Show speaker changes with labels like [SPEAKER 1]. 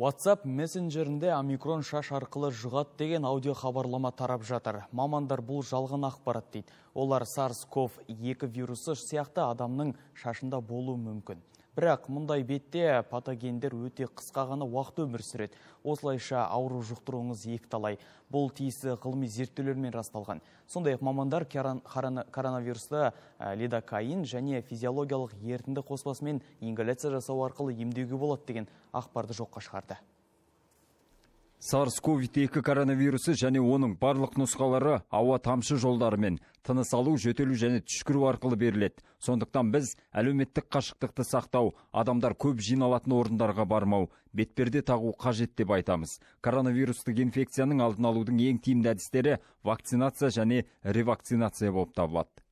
[SPEAKER 1] WhatsApp мессенджерінде омикрон шаш арқылы жұғат деген аудио хабарлама тарап жатыр. Мамандар бұл жалған ақпарат дейді. Олар SARS-CoV-2 вирусы сияқты адамның шашында болуы мүмкін. Бірақ мұндай бетте патогендер өте қысқа ғана уақыт өмір сүреді. Осылайша ауру жұқтыруыңыз екталай. Бұл тиісі ғылыми зерттеулермен расталған. Сондай ақ мамандар коронавирусты ә, лидокаин және физиологиялық ертінді қоспасымен ингаляция жасау арқылы емдеуге болады деген ақпарды жоққа шығарды шығарды
[SPEAKER 2] сарс ковид екі коронавирусы және оның барлық нұсқалары ауа тамшы жолдарымен тыныс алу жөтелу және түшкіру арқылы беріледі сондықтан біз әлеуметтік қашықтықты сақтау адамдар көп жиналатын орындарға бармау бетперде тағу қажет деп айтамыз коронавирустық инфекцияның алдын алудың ең тиімді әдістері вакцинация және ревакцинация болып табылады